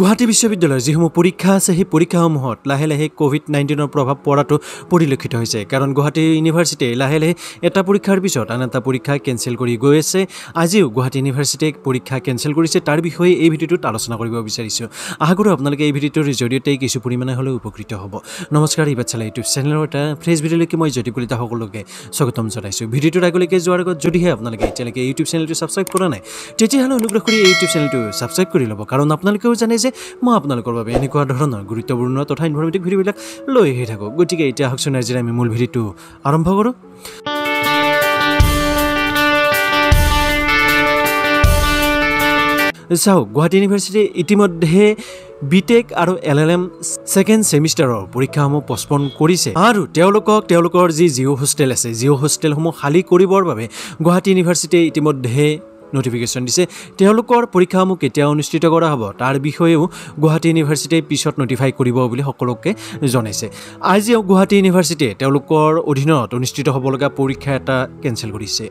গুৱাহাটী বিশ্ববিদ্যালয়ৰ যিসমূহ পৰীক্ষা আছে সেই পৰীক্ষাসমূহত লাহে লাহে ক'ভিড নাইণ্টিনৰ প্ৰভাৱ পৰাটো পৰিলক্ষিত হৈছে কাৰণ গুৱাহাটী ইউনিভাৰ্চিটিয়ে লাহে লাহে এটা পৰীক্ষাৰ পিছত আন এটা পৰীক্ষা কেঞ্চেল কৰি গৈ আছে আজিও গুৱাহাটী ইউনিভাৰ্চিটিয়ে পৰীক্ষা কেঞ্চেল কৰিছে তাৰ বিষয়ে এই ভিডিঅ'টোত আলোচনা কৰিব বিচাৰিছোঁ আশা কৰোঁ আপোনালোকে এই ভিডিঅ'টোৰ জৰিয়তে কিছু পৰিমাণে হ'লেও উপকৃত হ'ব নমস্কাৰ ইবাদ চালা ইউটিউব চেনেলৰ এটা ফ্ৰেছ ভিডিঅ'লৈকে মই জ্যোতি কলিতা সকলোকে স্বাগতম জনাইছোঁ ভিডিঅ'টোৰ আগলৈকে যোৱাৰ আগত যদিহে আপোনালোকে এতিয়ালৈকে ইউটিউব চেনেলটো ছাবস্ক্ৰাইব কৰা নাই তেতিয়াহ'লে অনুগ্ৰহ কৰি ইউটিউব চেনেলটো ছাবস্ক্ৰাইব কৰি ল'ব কাৰণ আপোনালোকেও জানে কাৰণে যে মই আপোনালোকৰ বাবে এনেকুৱা ধৰণৰ গুৰুত্বপূৰ্ণ তথা ইনফৰ্মেটিভ ভিডিঅ'বিলাক লৈ আহি থাকোঁ গতিকে এতিয়া আহকচোন আজিৰে আমি মূল ভিডিঅ'টো আৰম্ভ কৰোঁ চাওক গুৱাহাটী ইউনিভাৰ্চিটিয়ে ইতিমধ্যে বি টেক আৰু এল এল এম ছেকেণ্ড ছেমিষ্টাৰৰ পৰীক্ষাসমূহ পষ্টপন কৰিছে আৰু তেওঁলোকক তেওঁলোকৰ যি জিঅ' হোষ্টেল আছে জিঅ' হোষ্টেলসমূহ খালী কৰিবৰ বাবে গুৱাহাটী ইউনিভাৰ্চিটিয়ে ইতিমধ্যে নটিফিকেশ্যন দিছে তেওঁলোকৰ পৰীক্ষাসমূহ কেতিয়া অনুষ্ঠিত কৰা হ'ব তাৰ বিষয়েও গুৱাহাটী ইউনিভাৰ্চিটিয়ে পিছত নটিফাই কৰিব বুলি সকলোকে জনাইছে আজিও গুৱাহাটী ইউনিভাৰ্চিটিয়ে তেওঁলোকৰ অধীনত অনুষ্ঠিত হ'ব লগা পৰীক্ষা এটা কেঞ্চেল কৰিছে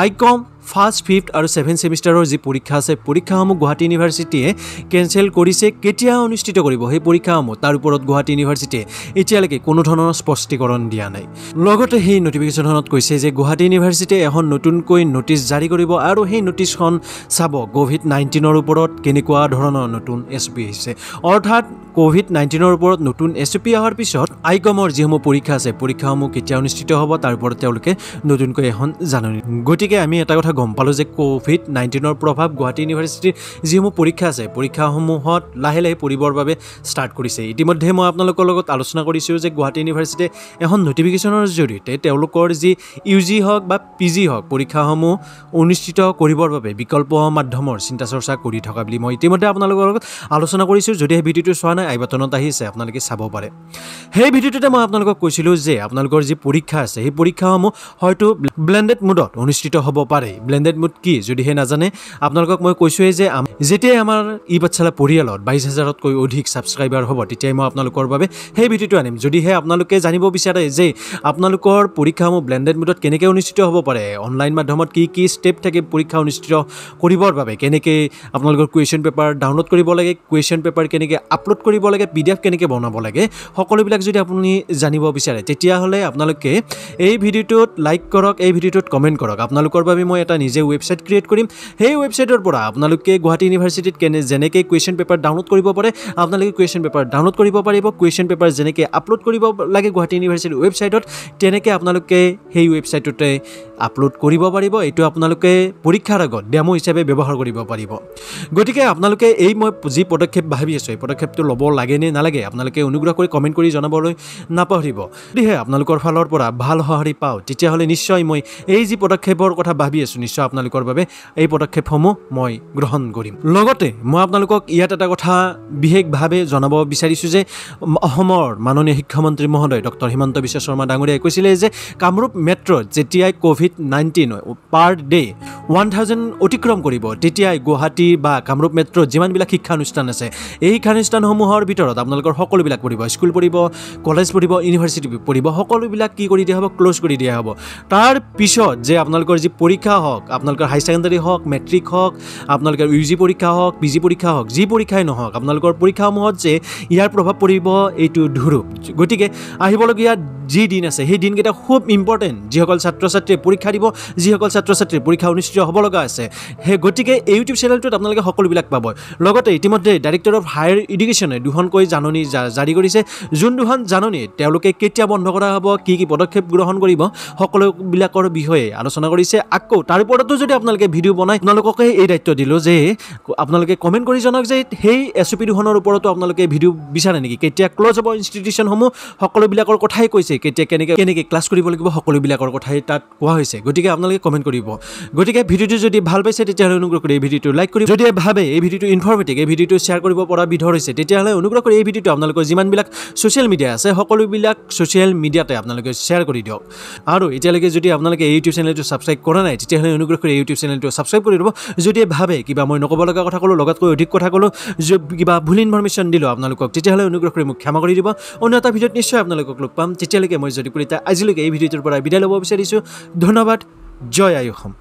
আই কম ফাৰ্ষ্ট ফিফ্থ আৰু ছেভেন ছেমিষ্টাৰৰ যি পৰীক্ষা আছে পৰীক্ষাসমূহ গুৱাহাটী ইউনিভাৰ্চিটিয়ে কেঞ্চেল কৰিছে কেতিয়া অনুষ্ঠিত কৰিব সেই পৰীক্ষাসমূহ তাৰ ওপৰত গুৱাহাটী ইউনিভাৰ্চিটিয়ে এতিয়ালৈকে কোনো ধৰণৰ স্পষ্টীকৰণ দিয়া নাই লগতে সেই নটিফিকেশ্যনখনত কৈছে যে গুৱাহাটী ইউনিভাৰ্চিটিয়ে এখন নতুনকৈ নটিচ জাৰি কৰিব আৰু সেই নটিচখন চাব কভিড নাইণ্টিনৰ ওপৰত কেনেকুৱা ধৰণৰ নতুন এছ পি আহিছে অৰ্থাৎ কভিড নাইণ্টিনৰ ওপৰত নতুন এছ পি অহাৰ পিছত আই কমৰ যিসমূহ পৰীক্ষা আছে পৰীক্ষাসমূহ কেতিয়া অনুষ্ঠিত হ'ব তাৰ ওপৰত তেওঁলোকে নতুনকৈ এখন জাননী গতিকে গতিকে আমি এটা কথা গম পালোঁ যে ক'ভিড নাইণ্টিনৰ প্ৰভাৱ গুৱাহাটী ইউনিভাৰ্চিটিৰ যিসমূহ পৰীক্ষা আছে পৰীক্ষাসমূহত লাহে লাহে পৰিবৰ বাবে ষ্টাৰ্ট কৰিছে ইতিমধ্যে মই আপোনালোকৰ লগত আলোচনা কৰিছোঁ যে গুৱাহাটী ইউনিভাৰ্চিটিয়ে এখন নটিফিকেশ্যনৰ জৰিয়তে তেওঁলোকৰ যি ইউ জি হওক বা পি জি হওক পৰীক্ষাসমূহ অনুষ্ঠিত কৰিবৰ বাবে বিকল্প মাধ্যমৰ চিন্তা চৰ্চা কৰি থকা বুলি মই ইতিমধ্যে আপোনালোকৰ লগত আলোচনা কৰিছোঁ যদিহে ভিডিঅ'টো চোৱা নাই আই আইবাটনত আহিছে আপোনালোকে চাব পাৰে সেই ভিডিঅ'টোতে মই আপোনালোকক কৈছিলোঁ যে আপোনালোকৰ যি পৰীক্ষা আছে সেই পৰীক্ষাসমূহ হয়তো ব্লেণ্ডেড মুডত অনুষ্ঠিত পৰিচিত হ'ব পাৰে ব্লেণ্ডেড মুড কি যদিহে নাজানে আপোনালোকক মই কৈছোঁৱেই যে যেতিয়াই আমাৰ ই পাঠশালা পৰিয়ালত বাইছ হাজাৰতকৈ অধিক ছাবস্ক্ৰাইবাৰ হ'ব তেতিয়াই মই আপোনালোকৰ বাবে সেই ভিডিঅ'টো আনিম যদিহে আপোনালোকে জানিব বিচাৰে যে আপোনালোকৰ পৰীক্ষাসমূহ ব্লেণ্ডেড মুডত কেনেকৈ অনুষ্ঠিত হ'ব পাৰে অনলাইন মাধ্যমত কি কি ষ্টেপ থাকে পৰীক্ষা অনুষ্ঠিত কৰিবৰ বাবে কেনেকৈ আপোনালোকৰ কুৱেশ্যন পেপাৰ ডাউনলোড কৰিব লাগে কুৱেশ্যন পেপাৰ কেনেকৈ আপলোড কৰিব লাগে পি ডি এফ কেনেকৈ বনাব লাগে সকলোবিলাক যদি আপুনি জানিব বিচাৰে তেতিয়াহ'লে আপোনালোকে এই ভিডিঅ'টোত লাইক কৰক এই ভিডিঅ'টোত কমেণ্ট কৰক আপোনালোকৰ বাবে মই এটা নিজে ৱেবছাইট ক্ৰিয়েট কৰিম সেই ৱেবছাইটৰ পৰা আপোনালোকে গুৱাহাটী ইউনিভাৰ্চিটিত কেনে যেনেকৈ কুৱেশ্যন পেপাৰ ডাউনলোড কৰিব পাৰে আপোনালোকে কুৱেশ্যন পেপাৰ ডাউনলোড কৰিব পাৰিব কুৱেশ্যন পেপাৰ যেনেকৈ আপলোড কৰিব লাগে গুৱাহাটী ইউনিভাৰ্চিটিৰ ৱেবছাইটত তেনেকৈ আপোনালোকে সেই ৱেবছাইটতে আপলোড কৰিব পাৰিব এইটো আপোনালোকে পৰীক্ষাৰ আগত ডেম' হিচাপে ব্যৱহাৰ কৰিব পাৰিব গতিকে আপোনালোকে এই মই যি পদক্ষেপ ভাবি আছোঁ এই পদক্ষেপটো ল'ব লাগে নে নালাগে আপোনালোকে অনুগ্ৰহ কৰি কমেণ্ট কৰি জনাবলৈ নাপাহৰিব যদিহে আপোনালোকৰ ফালৰ পৰা ভাল সঁহাৰি পাওঁ তেতিয়াহ'লে নিশ্চয় মই এই যি পদক্ষেপ পদক্ষেপৰ কথা ভাবি আছোঁ নিশ্চয় আপোনালোকৰ বাবে এই পদক্ষেপসমূহ মই গ্ৰহণ কৰিম লগতে মই আপোনালোকক ইয়াত এটা কথা বিশেষভাৱে জনাব বিচাৰিছোঁ যে অসমৰ মাননীয় শিক্ষামন্ত্ৰী মহোদয় ডক্টৰ হিমন্ত বিশ্ব শৰ্মা ডাঙৰীয়াই কৈছিলে যে কামৰূপ মেট্ৰ'ত যেতিয়াই covid nineteen per day one thousand অতিক্ৰম কৰিব তেতিয়াই গুৱাহাটী বা কামৰূপ মেট্ৰ'ত যিমানবিলাক শিক্ষানুষ্ঠান আছে এই শিক্ষানুষ্ঠানসমূহৰ ভিতৰত আপোনালোকৰ সকলোবিলাক পঢ়িব স্কুল পঢ়িব কলেজ পঢ়িব ইউনিভাৰ্চিটি পঢ়িব সকলোবিলাক কি কৰি দিয়া হ'ব ক্ল'জ কৰি দিয়া হ'ব তাৰ পিছত যে আপোনালোকৰ আপোনালোকৰ যি পৰীক্ষা হওক আপোনালোকৰ হাই ছেকেণ্ডাৰী হওক মেট্ৰিক হওক আপোনালোকৰ ইউ জি পৰীক্ষা হওক পি জি পৰীক্ষা হওক যি পৰীক্ষাই নহওক আপোনালোকৰ পৰীক্ষাসমূহত যে ইয়াৰ প্ৰভাৱ পৰিব এইটো ধুৰূপ গতিকে আহিবলগীয়া যি দিন আছে সেই দিনকেইটা খুব ইম্পৰ্টেণ্ট যিসকল ছাত্ৰ ছাত্ৰীয়ে পৰীক্ষা দিব যিসকল ছাত্ৰ ছাত্ৰীৰ পৰীক্ষা অনুষ্ঠিত হ'ব লগা আছে সেই গতিকে এই ইউটিউব চেনেলটোত আপোনালোকে সকলোবিলাক পাব লগতে ইতিমধ্যে ডাইৰেক্টৰ অফ হায়াৰ এডুকেশ্যনে দুখনকৈ জাননী জাৰি কৰিছে যোন দুখন জাননী তেওঁলোকে কেতিয়া বন্ধ কৰা হ'ব কি কি পদক্ষেপ গ্ৰহণ কৰিব সকলোবিলাকৰ বিষয়ে আলোচনা কৰি কৰিছে আকৌ তাৰ ওপৰতো যদি আপোনালোকে ভিডিঅ' বনাই আপোনালোককে এই দায়িত্ব দিলোঁ যে আপোনালোকে কমেণ্ট কৰি জনাওক যে সেই এছ অ' পি দুখনৰ ওপৰতো আপোনালোকে ভিডিঅ' বিচাৰে নেকি কেতিয়া ক্ল'জ হ'ব ইনষ্টিটিউচনসমূহ সকলোবিলাকৰ কথাই কৈছে কেতিয়া কেনেকৈ কেনেকৈ ক্লাছ কৰিব লাগিব সকলোবিলাকৰ কথাই তাত কোৱা হৈছে গতিকে আপোনালোকে কমেণ্ট কৰিব গতিকে ভিডিঅ'টো যদি ভাল পাইছে তেতিয়াহ'লে অনুগ্ৰহ কৰি এই ভিডিঅ'টো লাইক কৰিব যদি ভাবে এই ভিডিঅ'টো ইনফৰ্মেটিভ এই ভিডিঅ'টো শ্বেয়াৰ কৰিব পৰা বিধৰ হৈছে তেতিয়াহ'লে অনুগ্ৰহ কৰি এই ভিডিঅ'টো আপোনালোকৰ যিমানবিলাক ছ'চিয়েল মিডিয়া আছে সকলোবিলাক ছ'চিয়েল মিডিয়াতে আপোনালোকে শ্বেয়াৰ কৰি দিয়ক আৰু এতিয়ালৈকে যদি আপোনালোকে ইউটিউব চেনেলটো ছাবস্ক্ৰাইব ছাবস্ক্ৰাইব কৰা নাই তেতিয়াহ'লে অনুগ্ৰহ কৰি ইউটিউব চেনেলটো ছাবস্ক্ৰাইব কৰি দিব যদি ভাবে কিবা মই নক'ব লগা কথা ক'লোঁ লগতকৈ অধিক কথা ক'লোঁ কিবা ভুল ইনফৰ্মেশ্যন দিলোঁ আপোনালোকক তেতিয়াহ'লে অনুগ্ৰহ কৰি মোক ক্ষমা কৰি দিব অন্য এটা ভিডিঅ'ত নিশ্চয় আপোনালোকক লগ পাম তেতিয়ালৈকে মই যদি কলিতা আজিলৈকে এই ভিডিঅ'টোৰ পৰা বিদায় ল'ব বিচাৰিছোঁ ধন্যবাদ জয় আয়ুসম